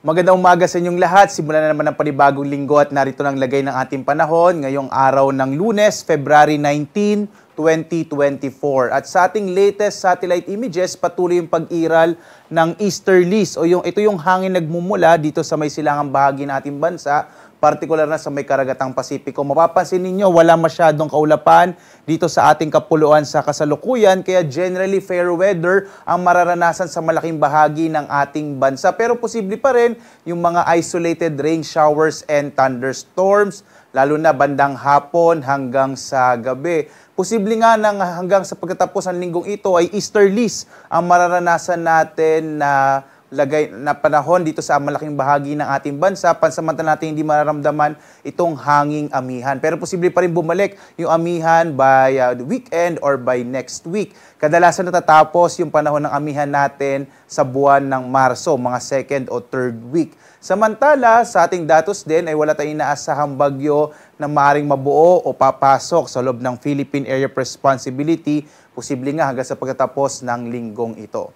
Magandang umaga sa inyong lahat. Simula na naman ang panibagong linggo at narito ng lagay ng ating panahon ngayong araw ng lunes, February 19, 2024. At sa ating latest satellite images, patuloy yung pag-iral ng easterlies o yung, ito yung hangin nagmumula dito sa may silangang bahagi ng ating bansa particular na sa may karagatang Pasipiko. Mapapansin ninyo, wala masyadong kaulapan dito sa ating kapuluan sa kasalukuyan, kaya generally fair weather ang mararanasan sa malaking bahagi ng ating bansa. Pero posible pa rin yung mga isolated rain showers and thunderstorms, lalo na bandang hapon hanggang sa gabi. Posible nga nang hanggang sa pagkatapos ng linggong ito ay easterlies ang mararanasan natin na uh, lagay na panahon dito sa malaking bahagi ng ating bansa, pansamantala natin hindi mararamdaman itong hanging amihan. Pero posible pa rin bumalik yung amihan by uh, the weekend or by next week. Kadalasan natatapos yung panahon ng amihan natin sa buwan ng Marso, mga second o third week. Samantala, sa ating datos din ay wala tayong inaasahang bagyo na maaring mabuo o papasok sa loob ng Philippine Area of Responsibility, posible nga hanggang sa pagkatapos ng linggong ito.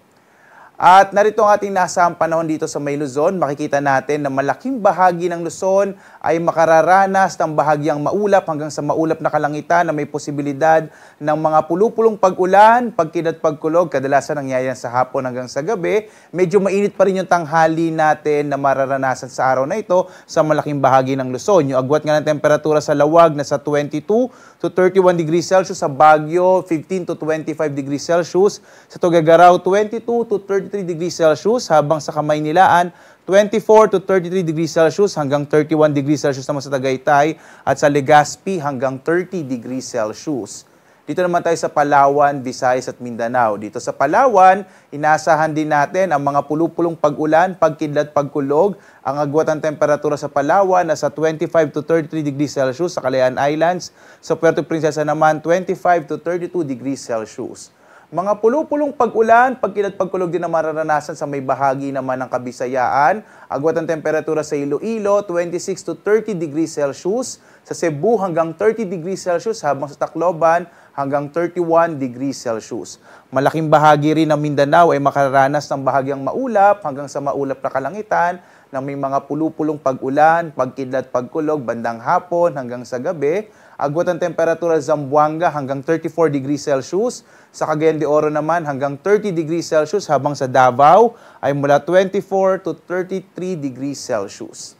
At narito ang ating nasahang panahon dito sa May Luzon, makikita natin na malaking bahagi ng Luzon ay makararanas ng bahagyang maulap hanggang sa maulap na kalangitan na may posibilidad ng mga pulupulong pag-ulan, pagkid at pagkulog, kadalasan nangyayari sa hapon hanggang sa gabi. Medyo mainit pa rin yung tanghali natin na mararanasan sa araw na ito sa malaking bahagi ng Luzon. Yung agwat nga ng temperatura sa lawag na sa 22 to 31 degrees Celsius, sa Baguio 15 to 25 degrees Celsius, sa Tugagaraw 22 to 30 33 degrees Celsius habang sa kamay nilaan 24 to 33 degrees Celsius hanggang 31 degrees Celsius naman sa Tagaytay at sa Legazpi hanggang 30 degrees Celsius. Dito naman tayo sa Palawan, Visayas at Mindanao. Dito sa Palawan, inasahan din natin ang mga pulupulong pag-ulan, pagkidlat, pagkulog. Ang agwat ng temperatura sa Palawan nasa 25 to 33 degrees Celsius sa Calayan Islands. Sa Puerto Princesa naman, 25 to 32 degrees Celsius. Mga pulupulong pag-ulan, pagkilat pagkulog din ang mararanasan sa may bahagi naman ng Kabisayaan. Agwat ang temperatura sa Iloilo, 26 to 30 degrees Celsius. Sa Cebu hanggang 30 degrees Celsius habang sa Tacloban hanggang 31 degrees Celsius. Malaking bahagi rin ng Mindanao ay makararanas ng bahagyang maulap hanggang sa maulap na kalangitan ng may mga pulupulong pag-ulan, pagkidlat, pagkulog, bandang hapon hanggang sa gabi. Agwat ang temperatura sa Zamboanga hanggang 34 degrees Celsius. Sa Cagayan de Oro naman hanggang 30 degrees Celsius habang sa Davao ay mula 24 to 33 degrees Celsius.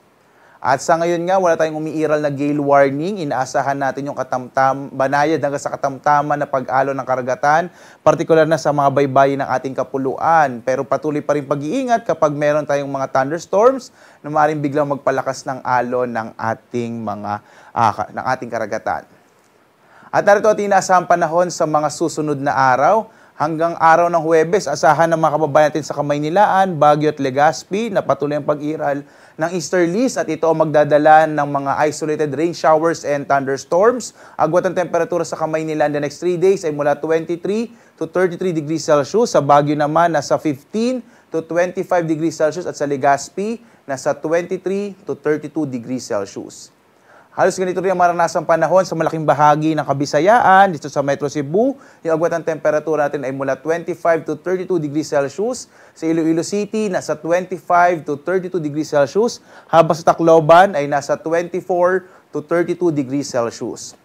At sa ngayon nga, wala tayong umiiral na gale warning. Inaasahan natin yung katamtam, banayad hanggang sa katamtaman na pag-alo ng karagatan, partikular na sa mga baybayin ng ating kapuluan. Pero patuloy pa rin pag-iingat kapag meron tayong mga thunderstorms na maaaring biglang magpalakas ng alo ng ating mga uh, ng ating karagatan. At narito at inaasahan panahon sa mga susunod na araw. Hanggang araw ng Huwebes, asahan ng mga kababayan natin sa Kamaynilaan, Baguio at Legazpi na patuloy ang pag-iral ng easterlies at ito ang magdadala ng mga isolated rain showers and thunderstorms. Agwat ang temperatura sa Kamaynilaan the next 3 days ay mula 23 to 33 degrees Celsius. Sa Baguio naman, nasa 15 to 25 degrees Celsius at sa Legazpi, nasa 23 to 32 degrees Celsius. Halos ganito rin ang maranasang panahon sa malaking bahagi ng Kabisayaan, dito sa Metro Cebu. Yung agwat ng temperatura natin ay mula 25 to 32 degrees Celsius. Sa Iloilo City, nasa 25 to 32 degrees Celsius. Habang sa Tacloban ay nasa 24 to 32 degrees Celsius.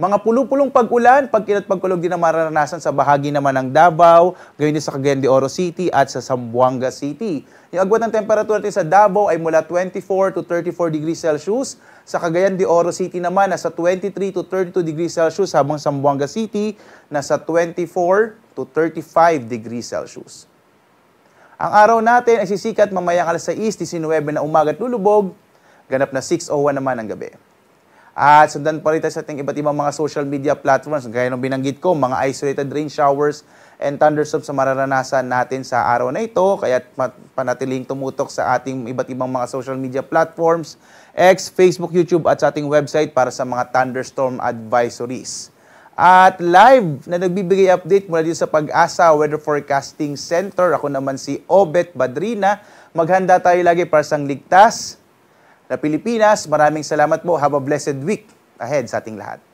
Mga pulupulong pag-ulan, pagkilat pagkulog din ang mararanasan sa bahagi naman ng Davao, gayon din sa Cagayan de Oro City at sa Zamboanga City. Yung agwat ng temperatura natin sa Davao ay mula 24 to 34 degrees Celsius. Sa Cagayan de Oro City naman, nasa 23 to 32 degrees Celsius, habang sa Zamboanga City, nasa 24 to 35 degrees Celsius. Ang araw natin ay sisikat mamayang alas 6, 19 na umaga at lulubog, ganap na 6.01 naman ang gabi. At sundan pa rin tayo sa ating iba't ibang mga social media platforms. Gaya ng binanggit ko, mga isolated rain showers and thunderstorms sa mararanasan natin sa araw na ito. Kaya panatiling tumutok sa ating iba't ibang mga social media platforms, X, Facebook, YouTube at sa ating website para sa mga thunderstorm advisories. At live na nagbibigay update mula dito sa Pag-asa Weather Forecasting Center. Ako naman si Obet Badrina. Maghanda tayo lagi para sa ligtas, na Pilipinas. Maraming salamat po. Have a blessed week ahead sa ating lahat.